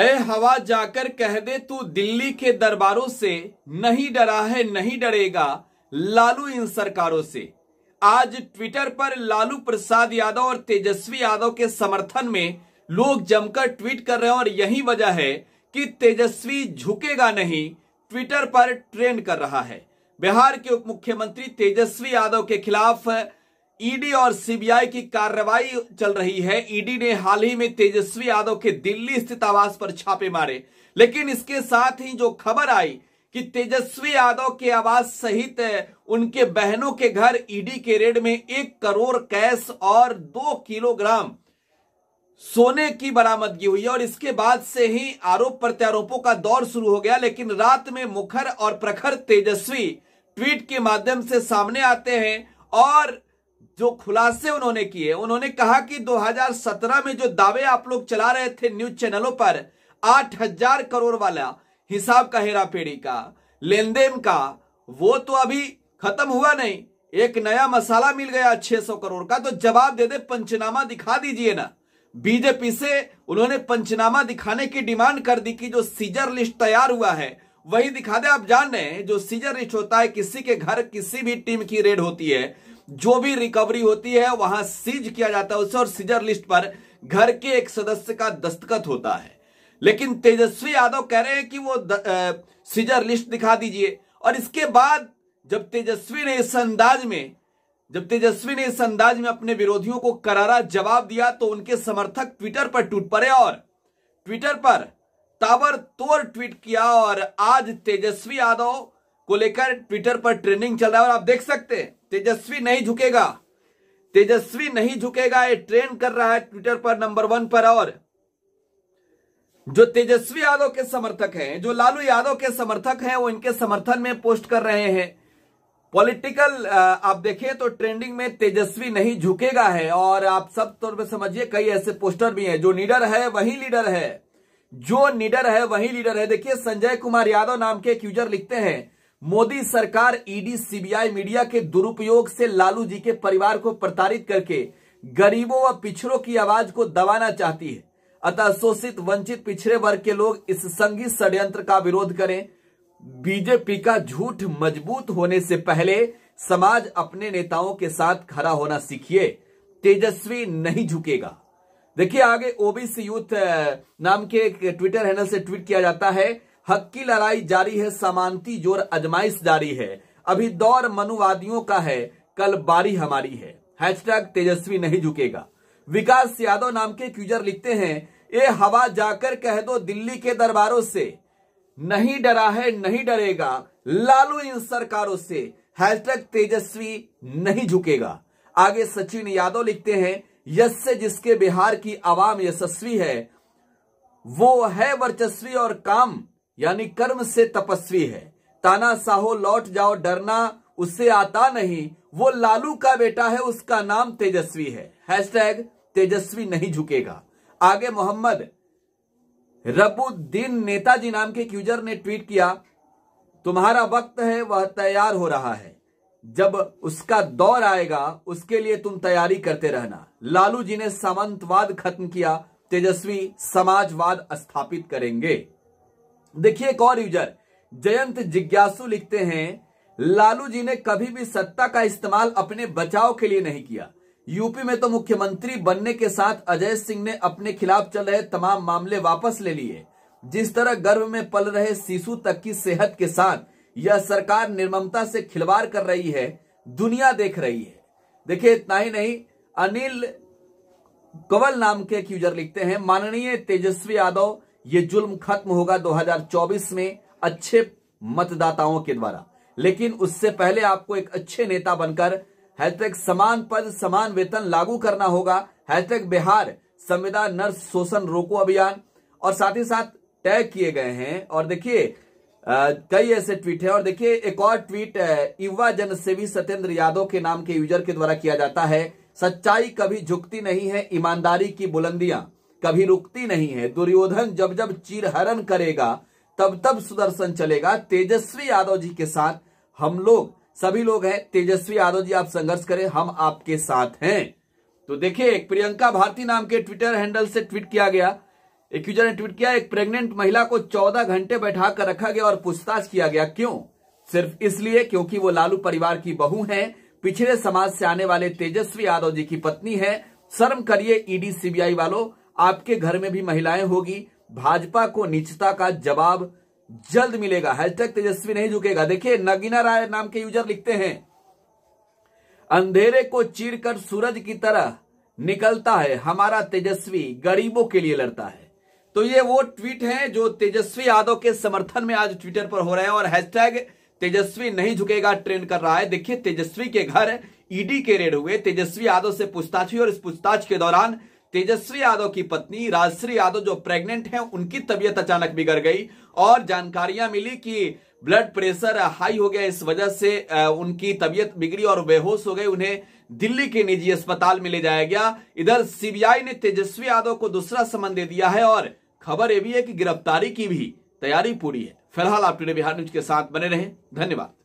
ए हवा जाकर कह दे तू दिल्ली के दरबारों से नहीं डरा है नहीं डरेगा लालू इन सरकारों से आज ट्विटर पर लालू प्रसाद यादव और तेजस्वी यादव के समर्थन में लोग जमकर ट्वीट कर रहे हैं और यही वजह है कि तेजस्वी झुकेगा नहीं ट्विटर पर ट्रेंड कर रहा है बिहार के उप मुख्यमंत्री तेजस्वी यादव के खिलाफ ईडी और सीबीआई की कार्रवाई चल रही है ईडी ने हाल ही में तेजस्वी यादव के दिल्ली स्थित आवास पर छापे मारे लेकिन इसके साथ ही जो खबर आई कि तेजस्वी यादव के आवास सहित उनके बहनों के घर ईडी के रेड में एक करोड़ कैश और दो किलोग्राम सोने की बरामदगी हुई और इसके बाद से ही आरोप प्रत्यारोपों का दौर शुरू हो गया लेकिन रात में मुखर और प्रखर तेजस्वी ट्वीट के माध्यम से सामने आते हैं और जो खुलासे उन्होंने किए उन्होंने कहा कि 2017 में जो दावे आप लोग चला रहे थे न्यूज चैनलों पर 8000 करोड़ वाला हिसाब का हेराफेरी का लेन देन का वो तो अभी खत्म हुआ नहीं एक नया मसाला मिल गया 600 करोड़ का तो जवाब दे दे पंचनामा दिखा दीजिए ना बीजेपी से उन्होंने पंचनामा दिखाने की डिमांड कर दी कि जो सीजर लिस्ट तैयार हुआ है वही दिखा दे आप जान रहे हैं जो सीजर रिच होता है किसी के घर किसी भी टीम की रेड होती है जो भी रिकवरी होती है वहां सीज किया जाता है उसे और सीजर लिस्ट पर घर के एक सदस्य का दस्तखत होता है लेकिन तेजस्वी यादव कह रहे हैं कि वो द, आ, सीजर लिस्ट दिखा दीजिए और इसके बाद जब तेजस्वी ने इस अंदाज में जब तेजस्वी ने इस अंदाज में अपने विरोधियों को करारा जवाब दिया तो उनके समर्थक ट्विटर पर टूट पड़े और ट्विटर पर ताबड़तोड़ ट्वीट किया और आज तेजस्वी यादव को लेकर ट्विटर पर ट्रेंडिंग चल रहा है और आप देख सकते हैं तेजस्वी नहीं झुकेगा तेजस्वी नहीं झुकेगा ये ट्रेंड कर रहा है ट्विटर पर नंबर वन पर और जो तेजस्वी यादव के समर्थक हैं जो लालू यादव के समर्थक हैं वो इनके समर्थन में पोस्ट कर रहे हैं पॉलिटिकल आप देखें तो ट्रेंडिंग में तेजस्वी नहीं झुकेगा है और आप सब तौर पर समझिए कई ऐसे पोस्टर भी हैं जो लीडर है वही लीडर है जो लीडर है वही लीडर है देखिए संजय कुमार यादव नाम के एक यूजर लिखते हैं मोदी सरकार ईडी सीबीआई मीडिया के दुरुपयोग से लालू जी के परिवार को प्रताड़ित करके गरीबों व पिछड़ों की आवाज को दबाना चाहती है अतः शोषित वंचित पिछड़े वर्ग के लोग इस संघी षड्यंत्र का विरोध करें बीजेपी का झूठ मजबूत होने से पहले समाज अपने नेताओं के साथ खड़ा होना सीखिए तेजस्वी नहीं झुकेगा देखिए आगे ओबीसी यूथ नाम के एक ट्विटर हैंडल से ट्वीट किया जाता है हक की लड़ाई जारी है समानती जोर अजमाइश जारी है अभी दौर मनुवादियों का है कल बारी हमारी है हैशटैग तेजस्वी नहीं झुकेगा विकास यादव नाम के क्यूजर लिखते हैं ये हवा जाकर कह दो दिल्ली के दरबारों से नहीं डरा है नहीं डरेगा लालू इन सरकारों से हैशटैग तेजस्वी नहीं झुकेगा आगे सचिन यादव लिखते हैं यश से जिसके बिहार की आवाम यशस्वी है वो है वर्चस्वी और काम यानी कर्म से तपस्वी है ताना साहो लौट जाओ डरना उससे आता नहीं वो लालू का बेटा है उसका नाम तेजस्वी है हैशटैग तेजस्वी नहीं झुकेगा आगे मोहम्मद रबुद्दीन नेताजी नाम के यूजर ने ट्वीट किया तुम्हारा वक्त है वह तैयार हो रहा है जब उसका दौर आएगा उसके लिए तुम तैयारी करते रहना लालू जी ने सामंतवाद खत्म किया तेजस्वी समाजवाद स्थापित करेंगे देखिए एक और यूजर जयंत जिज्ञासु लिखते हैं लालू जी ने कभी भी सत्ता का इस्तेमाल अपने बचाव के लिए नहीं किया यूपी में तो मुख्यमंत्री बनने के साथ अजय सिंह ने अपने खिलाफ चल रहे तमाम मामले वापस ले लिए जिस तरह गर्भ में पल रहे शिशु तक की सेहत के साथ यह सरकार निर्ममता से खिलवाड़ कर रही है दुनिया देख रही है देखिए इतना ही नहीं अनिल कवल नाम के एक यूजर लिखते हैं माननीय तेजस्वी यादव ये जुल्म खत्म होगा 2024 में अच्छे मतदाताओं के द्वारा लेकिन उससे पहले आपको एक अच्छे नेता बनकर हैशटैग समान पद समान वेतन लागू करना होगा हैशटैग बिहार संविदा नर्स शोषण रोको अभियान और साथ ही साथ तय किए गए हैं और देखिए कई ऐसे ट्वीट है और देखिए एक और ट्वीट युवा जनसेवी सत्येंद्र यादव के नाम के यूजर के द्वारा किया जाता है सच्चाई कभी झुकती नहीं है ईमानदारी की बुलंदियां कभी रुकती नहीं है दुर्योधन जब जब चीरहरण करेगा तब तब सुदर्शन चलेगा तेजस्वी यादव जी के साथ हम लोग सभी लोग हैं तेजस्वी यादव जी आप संघर्ष करें हम आपके साथ हैं तो देखिए एक प्रियंका भारती नाम के ट्विटर हैंडल से ट्वीट किया गया एक यूजर ने ट्वीट किया एक प्रेग्नेंट महिला को 14 घंटे बैठा कर रखा गया और पूछताछ किया गया क्यों सिर्फ इसलिए क्योंकि वो लालू परिवार की बहू है पिछड़े समाज से आने वाले तेजस्वी यादव जी की पत्नी है शर्म करिए ईडी सीबीआई वालों आपके घर में भी महिलाएं होगी भाजपा को निचता का जवाब जल्द मिलेगा हैशटैग तेजस्वी नहीं झुकेगा देखिए नगीना राय नाम के यूजर लिखते हैं अंधेरे को चीरकर सूरज की तरह निकलता है हमारा तेजस्वी गरीबों के लिए लड़ता है तो ये वो ट्वीट हैं जो तेजस्वी यादव के समर्थन में आज ट्विटर पर हो रहे हैं और हैशटैग तेजस्वी नहीं झुकेगा ट्रेंड कर रहा है देखिए तेजस्वी के घर ईडी e के रेड हुए तेजस्वी यादव से पूछताछ हुई और इस पूछताछ के दौरान तेजस्वी यादव की पत्नी राजश्री यादव जो प्रेग्नेंट हैं उनकी तबियत अचानक बिगड़ गई और जानकारियां मिली कि ब्लड प्रेशर हाई हो गया इस वजह से उनकी तबियत बिगड़ी और बेहोश हो गई उन्हें दिल्ली के निजी अस्पताल में ले जाया गया इधर सीबीआई ने तेजस्वी यादव को दूसरा समन दे दिया है और खबर यह भी है कि गिरफ्तारी की भी तैयारी पूरी है फिलहाल आप टुडे बिहार न्यूज के साथ बने रहें धन्यवाद